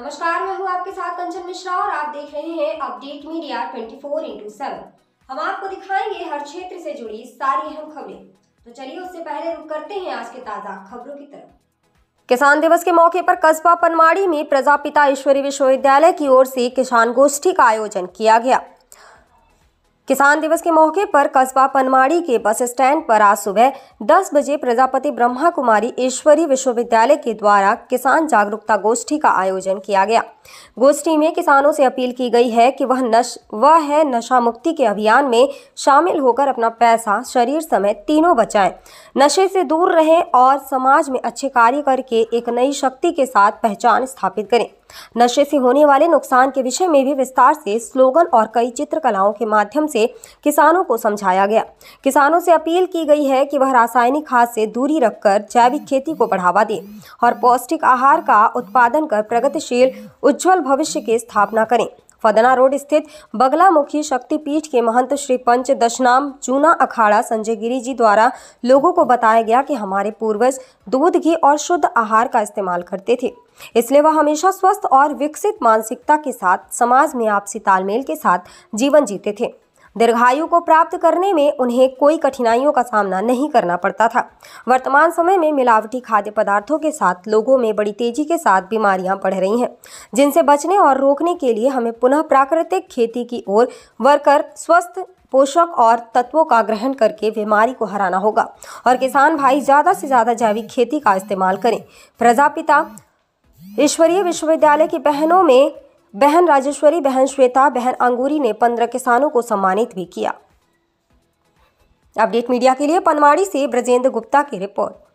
नमस्कार मैं हूं आपके साथ कंचन मिश्रा और आप देख रहे हैं अपडेट मीडिया 24 फोर हम आपको दिखाएंगे हर क्षेत्र से जुड़ी सारी अहम खबरें तो चलिए उससे पहले रुक करते हैं आज के ताजा खबरों की तरफ किसान दिवस के मौके पर कस्बा पनवाड़ी में प्रजापिता ईश्वरी विश्वविद्यालय की ओर से किसान गोष्ठी का आयोजन किया गया किसान दिवस के मौके पर कस्बा पनमाड़ी के बस स्टैंड पर आज सुबह 10 बजे प्रजापति ब्रह्मा कुमारी ईश्वरी विश्वविद्यालय के द्वारा किसान जागरूकता गोष्ठी का आयोजन किया गया गोष्ठी में किसानों से अपील की गई है कि वह नश वह है नशा मुक्ति के अभियान में शामिल होकर अपना पैसा शरीर समेत तीनों बचाएं नशे से दूर रहें और समाज में अच्छे कार्य करके एक नई शक्ति के साथ पहचान स्थापित करें नशे से होने वाले नुकसान के विषय में भी विस्तार से स्लोगन और कई चित्रकलाओं के माध्यम से किसानों को समझाया गया किसानों से अपील की गई है कि वह रासायनिक खाद से दूरी रखकर जैविक खेती को बढ़ावा दें और पौष्टिक आहार का उत्पादन कर प्रगतिशील उज्जवल भविष्य की स्थापना करें फदना रोड स्थित बगलामुखी शक्तिपीठ के महंत श्री पंच दशनाम चूना अखाड़ा संजय गिरी जी द्वारा लोगों को बताया गया कि हमारे पूर्वज दूध घी और शुद्ध आहार का इस्तेमाल करते थे इसलिए वह हमेशा स्वस्थ और विकसित मानसिकता के साथ समाज में आपसी तालमेल के साथ जीवन जीते थे दीर्घायु को प्राप्त करने में उन्हें कोई कठिनाइयों का सामना नहीं करना पड़ता था वर्तमान समय में मिलावटी खाद्य पदार्थों के साथ लोगों में बड़ी तेजी के साथ बीमारियां बढ़ रही हैं जिनसे बचने और रोकने के लिए हमें पुनः प्राकृतिक खेती की ओर वर्कर स्वस्थ पोषक और तत्वों का ग्रहण करके बीमारी को हराना होगा और किसान भाई ज़्यादा से ज़्यादा जैविक खेती का इस्तेमाल करें प्रजापिता ईश्वरीय विश्वविद्यालय की बहनों में बहन राजेश्वरी बहन श्वेता बहन अंगूरी ने पंद्रह किसानों को सम्मानित भी किया अपडेट मीडिया के लिए पनवाड़ी से ब्रजेंद्र गुप्ता की रिपोर्ट